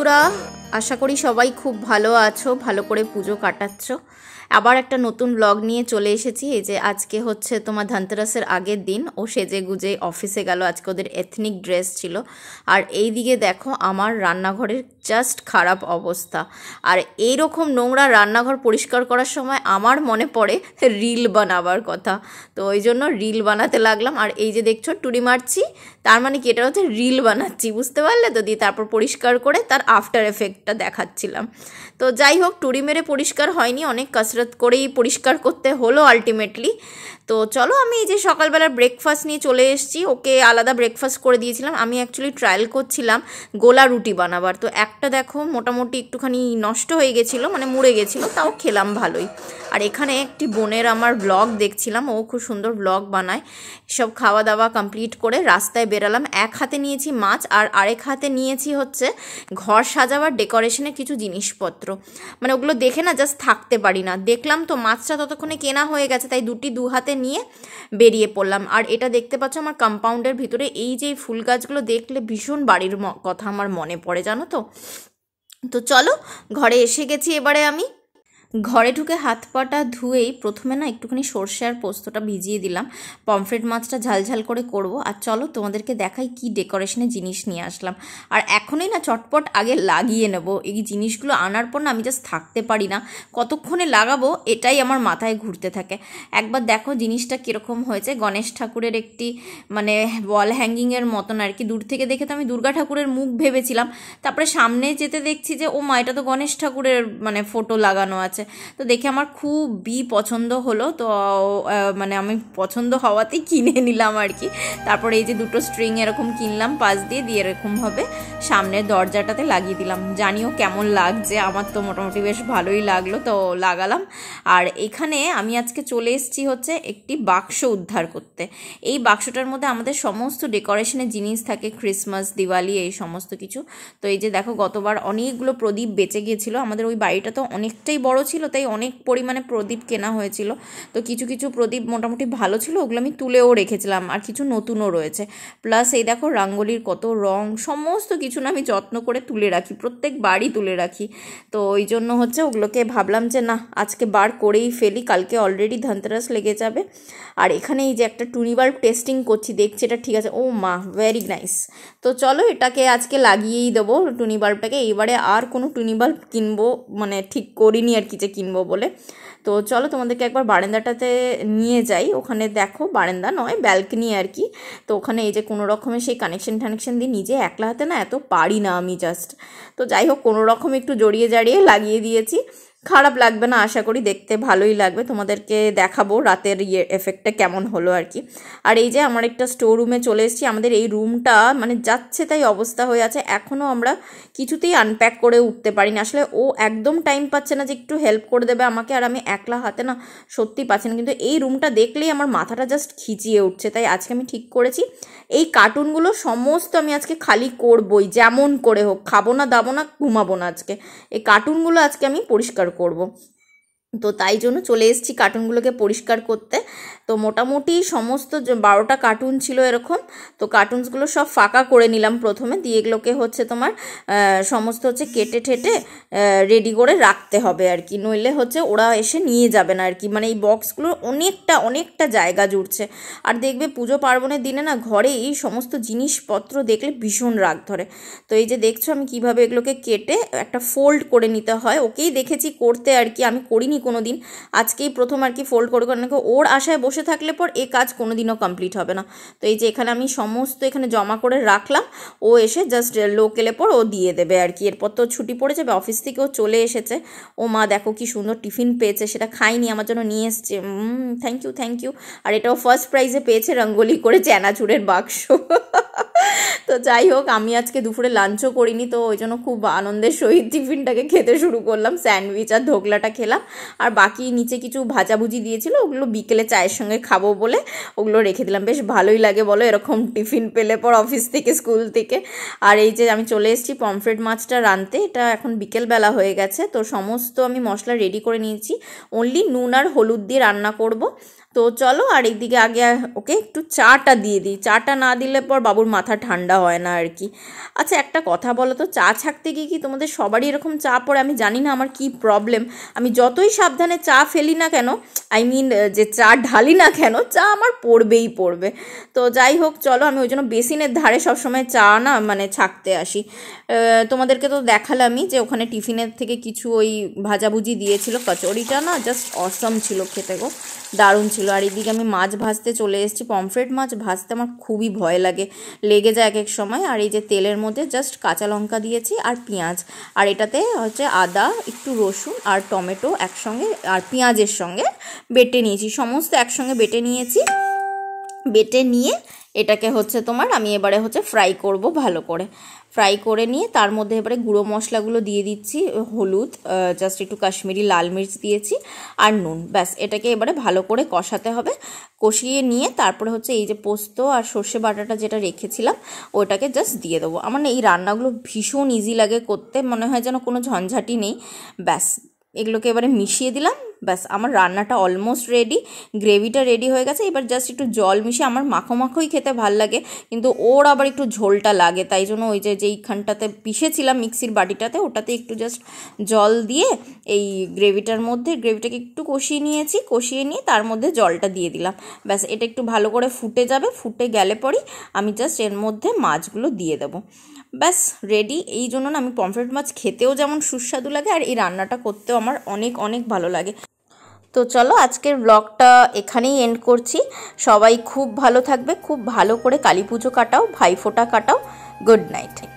surah আশা করি সবাই খুব ভালো আছো ভালো করে পুজো কাটাচ্ছ আবার একটা নতুন ব্লগ নিয়ে চলে এসেছি এই যে আজকে হচ্ছে তোমার ধনতেরাসের আগের দিন ও সেজে গুজে অফিসে গেল আজকে ওদের এথনিক ড্রেস ছিল আর এই দিকে দেখো আমার রান্নাঘরের জাস্ট খারাপ অবস্থা আর এই রকম নোংরা রান্নাঘর পরিষ্কার করার সময় আমার মনে পড়ে রিল বানাবার কথা তো ওই জন্য রিল বানাতে লাগলাম আর এই যে দেখছো টুরি মারছি তার মানে কি এটা হচ্ছে রিল বানাচ্ছি বুঝতে পারলে তো দিয়ে তারপর পরিষ্কার করে তার আফটার এফেক্ট একটা দেখাচ্ছিলাম তো যাই হোক টুরি মেরে পরিষ্কার হয়নি অনেক কসরত করেই পরিষ্কার করতে হলো আলটিমেটলি তো চলো আমি এই যে সকালবেলার ব্রেকফাস্ট নিয়ে চলে এসেছি ওকে আলাদা ব্রেকফাস্ট করে দিয়েছিলাম আমি অ্যাকচুয়ালি ট্রায়াল করছিলাম গোলা রুটি বানাবার তো একটা দেখো মোটামুটি একটুখানি নষ্ট হয়ে গেছিলো মানে মুড়ে গেছিলো তাও খেলাম ভালোই আর এখানে একটি বোনের আমার ব্লগ দেখছিলাম ও খুব সুন্দর ব্লগ বানায় সব খাওয়া দাওয়া কমপ্লিট করে রাস্তায় বেরালাম এক হাতে নিয়েছি মাছ আর আরেক হাতে নিয়েছি হচ্ছে ঘর সাজাবার ডেকোরেশনের কিছু জিনিসপত্র মানে ওগুলো দেখে না জাস্ট থাকতে পারি না দেখলাম তো মাছটা ততক্ষণে কেনা হয়ে গেছে তাই দুটি দু হাতে নিয়ে বেরিয়ে পড়লাম আর এটা দেখতে পাচ্ছ আমার কম্পাউন্ডের ভিতরে এই যে ফুল গাছগুলো দেখলে ভীষণ বাড়ির কথা আমার মনে পড়ে জানো তো তো চলো ঘরে এসে গেছি এবারে আমি ঘরে ঢুকে হাত পাটা ধুয়েই প্রথমে না একটুখানি সর্ষে আর পোস্তটা ভিজিয়ে দিলাম পমফ্রেট মাছটা ঝালঝাল করে করব আর চলো তোমাদেরকে দেখাই কি ডেকোরেশনের জিনিস নিয়ে আসলাম আর এখনই না চটপট আগে লাগিয়ে নেব এই জিনিসগুলো আনার পর না আমি জাস্ট থাকতে পারি না কতক্ষণে লাগাবো এটাই আমার মাথায় ঘুরতে থাকে একবার দেখো জিনিসটা কীরকম হয়েছে গণেশ ঠাকুরের একটি মানে ওয়াল হ্যাঙ্গিংয়ের মতন আর কি দূর থেকে দেখে তো আমি দুর্গা ঠাকুরের মুখ ভেবেছিলাম তারপরে সামনে যেতে দেখছি যে ও মা এটা তো গণেশ ঠাকুরের মানে ফটো লাগানো আছে আছে তো দেখে আমার খুবই পছন্দ হলো তো মানে আমি পছন্দ হওয়াতেই কিনে নিলাম আর কি তারপরে এই যে দুটো স্ট্রিং এরকম কিনলাম পাশ দিয়ে দিয়ে এরকমভাবে সামনের দরজাটাতে লাগিয়ে দিলাম জানিও কেমন লাগছে আমার তো মোটামুটি বেশ ভালোই লাগলো তো লাগালাম আর এখানে আমি আজকে চলে এসেছি হচ্ছে একটি বাক্স উদ্ধার করতে এই বাক্সটার মধ্যে আমাদের সমস্ত ডেকোরেশনের জিনিস থাকে ক্রিসমাস দিওয়ালি এই সমস্ত কিছু তো এই যে দেখো গতবার অনেকগুলো প্রদীপ বেঁচে গিয়েছিলো আমাদের ওই বাড়িটা তো অনেকটাই বড় ছিল তাই অনেক পরিমাণে প্রদীপ কেনা হয়েছিল তো কিছু কিছু প্রদীপ মোটামুটি ভালো ছিল ওগুলো আমি তুলেও রেখেছিলাম আর কিছু নতুনও রয়েছে প্লাস এই দেখো রাঙ্গলির কত রং সমস্ত কিছু না আমি যত্ন করে তুলে রাখি প্রত্যেক বারই তুলে রাখি তো ওই জন্য হচ্ছে ওগুলোকে ভাবলাম যে না আজকে বার করেই ফেলি কালকে অলরেডি ধনতেরাস লেগে যাবে আর এখানে এই যে একটা টুনি বাল্ব টেস্টিং করছি দেখছি এটা ঠিক আছে ও মা ভেরি নাইস তো চলো এটাকে আজকে লাগিয়েই দেবো টুনি বাল্বটাকে এইবারে আর কোনো টুনি বাল্ব কিনবো মানে ঠিক করিনি আর কি নিচে কিনবো বলে তো চলো তোমাদেরকে একবার বারান্দাটাতে নিয়ে যাই ওখানে দেখো বারান্দা নয় ব্যালকনি আর কি তো ওখানে এই যে কোনো রকমে সেই কানেকশন টানেকশন দিয়ে নিজে একলা হাতে না এত পারি না আমি জাস্ট তো যাই হোক কোনো রকম একটু জড়িয়ে জড়িয়ে লাগিয়ে দিয়েছি খারাপ লাগবে না আশা করি দেখতে ভালোই লাগবে তোমাদেরকে দেখাবো রাতের ইয়ে এফেক্টটা কেমন হলো আর কি আর এই যে আমার একটা স্টোর রুমে চলে এসেছি আমাদের এই রুমটা মানে যাচ্ছে তাই অবস্থা হয়ে আছে এখনও আমরা কিছুতেই আনপ্যাক করে উঠতে পারি না আসলে ও একদম টাইম পাচ্ছে না যে একটু হেল্প করে দেবে আমাকে আর আমি একলা হাতে না সত্যি পাচ্ছি না কিন্তু এই রুমটা দেখলেই আমার মাথাটা জাস্ট খিচিয়ে উঠছে তাই আজকে আমি ঠিক করেছি এই কার্টুনগুলো সমস্ত আমি আজকে খালি করবই যেমন করে হোক খাবো না দাবো না ঘুমাবো না আজকে এই কার্টুনগুলো আজকে আমি পরিষ্কার corvo তো তাই জন্য চলে এসেছি কার্টুনগুলোকে পরিষ্কার করতে তো মোটামুটি সমস্ত বারোটা কার্টুন ছিল এরকম তো কার্টুনসগুলো সব ফাঁকা করে নিলাম প্রথমে দিয়ে এগুলোকে হচ্ছে তোমার সমস্ত হচ্ছে কেটে ঠেটে রেডি করে রাখতে হবে আর কি নইলে হচ্ছে ওরা এসে নিয়ে যাবে না আর কি মানে এই বক্সগুলোর অনেকটা অনেকটা জায়গা জুড়ছে আর দেখবে পুজো পার্বণের দিনে না ঘরে এই সমস্ত জিনিসপত্র দেখলে ভীষণ রাগ ধরে তো এই যে দেখছো আমি কিভাবে এগুলোকে কেটে একটা ফোল্ড করে নিতে হয় ওকেই দেখেছি করতে আর কি আমি করিনি কোনো দিন আজকেই প্রথম আর কি ফোল্ড করে কারণ ওর আশায় বসে থাকলে পর এ কাজ কোনো দিনও কমপ্লিট হবে না তো এই যে এখানে আমি সমস্ত এখানে জমা করে রাখলাম ও এসে জাস্ট লোক এলে পর ও দিয়ে দেবে আর কি এরপর তো ছুটি পড়ে যাবে অফিস থেকে ও চলে এসেছে ও মা দেখো কি সুন্দর টিফিন পেয়েছে সেটা খাইনি আমার জন্য নিয়ে এসছে থ্যাংক ইউ থ্যাংক ইউ আর এটাও ফার্স্ট প্রাইজে পেয়েছে রঙ্গোলি করে চ্যানাচুরের বাক্স তো যাই হোক আমি আজকে দুপুরে লাঞ্চও করিনি তো ওই জন্য খুব আনন্দের সহিত টিফিনটাকে খেতে শুরু করলাম স্যান্ডউইচ আর ধোকলাটা খেলাম আর বাকি নিচে কিছু ভাজাভুজি দিয়েছিল ওগুলো বিকেলে চায়ের সঙ্গে খাবো বলে ওগুলো রেখে দিলাম বেশ ভালোই লাগে বলো এরকম টিফিন পেলে পর অফিস থেকে স্কুল থেকে আর এই যে আমি চলে এসেছি পমফ্রেট মাছটা রানতে এটা এখন বিকেলবেলা হয়ে গেছে তো সমস্ত আমি মশলা রেডি করে নিয়েছি অনলি নুন আর হলুদ দিয়ে রান্না করব তো চলো আর এইদিকে আগে ওকে একটু চাটা দিয়ে দিই চাটা না দিলে পর বাবুর মাথা ঠান্ডা হয় না আর কি আচ্ছা একটা কথা বলো তো চা ছাকতে গিয়ে কি তোমাদের সবারই এরকম চা পড়ে আমি জানি না আমার কি প্রবলেম আমি যতই সাবধানে চা ফেলি না কেন আই মিন যে চা ঢালি না কেন চা আমার পড়বেই পড়বে তো যাই হোক চলো আমি ওই জন্য বেসিনের ধারে সবসময় চা না মানে ছাকতে আসি তোমাদেরকে তো দেখালামই যে ওখানে টিফিনের থেকে কিছু ওই ভাজাভুজি দিয়েছিল কচড়িটা না জাস্ট অসম ছিল খেতে গো দারুণ ছিল ছিল আর এদিকে আমি মাছ ভাজতে চলে এসেছি পমফ্রেট মাছ ভাজতে আমার খুবই ভয় লাগে লেগে যায় এক এক সময় আর এই যে তেলের মধ্যে জাস্ট কাঁচা লঙ্কা দিয়েছি আর পেঁয়াজ আর এটাতে হচ্ছে আদা একটু রসুন আর টমেটো একসঙ্গে আর পেঁয়াজের সঙ্গে বেটে নিয়েছি সমস্ত একসঙ্গে বেটে নিয়েছি বেটে নিয়ে এটাকে হচ্ছে তোমার আমি এবারে হচ্ছে ফ্রাই করব ভালো করে ফ্রাই করে নিয়ে তার মধ্যে এবারে গুঁড়ো মশলাগুলো দিয়ে দিচ্ছি হলুদ জাস্ট একটু কাশ্মীরি লাল মির্চ দিয়েছি আর নুন ব্যাস এটাকে এবারে ভালো করে কষাতে হবে কষিয়ে নিয়ে তারপরে হচ্ছে এই যে পোস্ত আর সর্ষে বাটাটা যেটা রেখেছিলাম ওটাকে জাস্ট দিয়ে দেবো আমার এই রান্নাগুলো ভীষণ ইজি লাগে করতে মনে হয় যেন কোনো ঝঞ্ঝাটি নেই ব্যাস এগুলোকে এবারে মিশিয়ে দিলাম ব্যাস আমার রান্নাটা অলমোস্ট রেডি গ্রেভিটা রেডি হয়ে গেছে এবার জাস্ট একটু জল মিশিয়ে আমার মাখো মাখোই খেতে ভাল লাগে কিন্তু ওর আবার একটু ঝোলটা লাগে তাই জন্য ওই যে যেইখানটাতে পিষেছিলাম মিক্সির বাটিটাতে ওটাতে একটু জাস্ট জল দিয়ে এই গ্রেভিটার মধ্যে গ্রেভিটাকে একটু কষিয়ে নিয়েছি কষিয়ে নিয়ে তার মধ্যে জলটা দিয়ে দিলাম ব্যাস এটা একটু ভালো করে ফুটে যাবে ফুটে গেলে পরই আমি জাস্ট এর মধ্যে মাছগুলো দিয়ে দেবো ব্যাস রেডি এই জন্য না আমি পমফ্রেট মাছ খেতেও যেমন সুস্বাদু লাগে আর এই রান্নাটা করতেও আমার অনেক অনেক ভালো লাগে তো চলো আজকের ব্লগটা এখানেই এন্ড করছি সবাই খুব ভালো থাকবে খুব ভালো করে কালী পুজো কাটাও ভাইফোঁটা কাটাও গুড নাইট